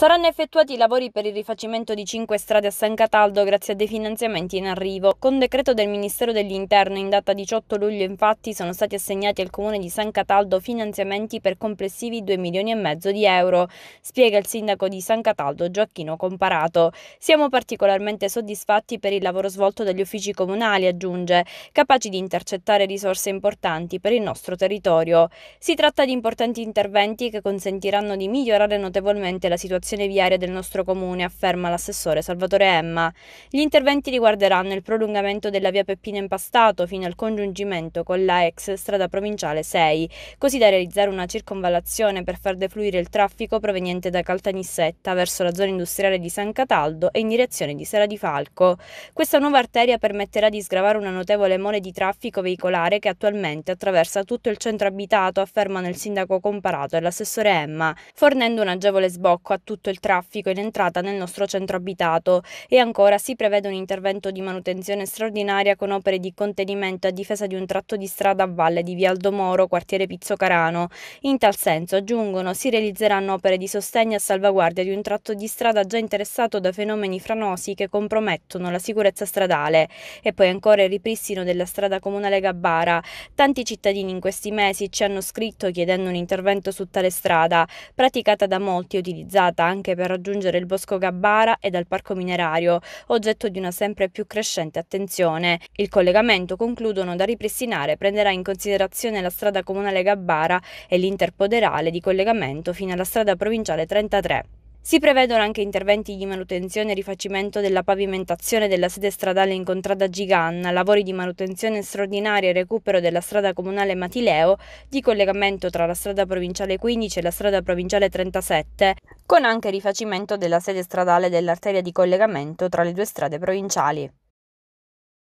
Saranno effettuati i lavori per il rifacimento di cinque strade a San Cataldo grazie a dei finanziamenti in arrivo. Con decreto del Ministero dell'Interno in data 18 luglio infatti sono stati assegnati al Comune di San Cataldo finanziamenti per complessivi 2 milioni e mezzo di euro, spiega il sindaco di San Cataldo Gioacchino Comparato. Siamo particolarmente soddisfatti per il lavoro svolto dagli uffici comunali, aggiunge, capaci di intercettare risorse importanti per il nostro territorio. Si tratta di importanti interventi che consentiranno di migliorare notevolmente la situazione circolazione viaria del nostro comune, afferma l'assessore Salvatore Emma. Gli interventi riguarderanno il prolungamento della via Peppino Impastato fino al congiungimento con la ex strada provinciale 6, così da realizzare una circonvallazione per far defluire il traffico proveniente da Caltanissetta verso la zona industriale di San Cataldo e in direzione di Sera di Falco. Questa nuova arteria permetterà di sgravare una notevole mole di traffico veicolare che attualmente attraversa tutto il centro abitato, affermano il sindaco comparato e l'assessore Emma, fornendo un agevole sbocco a tutti tutto il traffico in entrata nel nostro centro abitato e ancora si prevede un intervento di manutenzione straordinaria con opere di contenimento a difesa di un tratto di strada a valle di Vialdo Moro, quartiere Pizzo Carano. In tal senso, aggiungono, si realizzeranno opere di sostegno e salvaguardia di un tratto di strada già interessato da fenomeni franosi che compromettono la sicurezza stradale e poi ancora il ripristino della strada comunale Gabbara. Tanti cittadini in questi mesi ci hanno scritto chiedendo un intervento su tale strada, praticata da molti e utilizzata utilizzata anche per raggiungere il Bosco Gabbara e dal Parco Minerario, oggetto di una sempre più crescente attenzione. Il collegamento, concludono da ripristinare, prenderà in considerazione la strada comunale Gabbara e l'interpoderale di collegamento fino alla strada provinciale 33. Si prevedono anche interventi di manutenzione e rifacimento della pavimentazione della sede stradale in contrada Giganna, lavori di manutenzione straordinaria e recupero della strada comunale Matileo, di collegamento tra la strada provinciale 15 e la strada provinciale 37, con anche rifacimento della sede stradale dell'arteria di collegamento tra le due strade provinciali.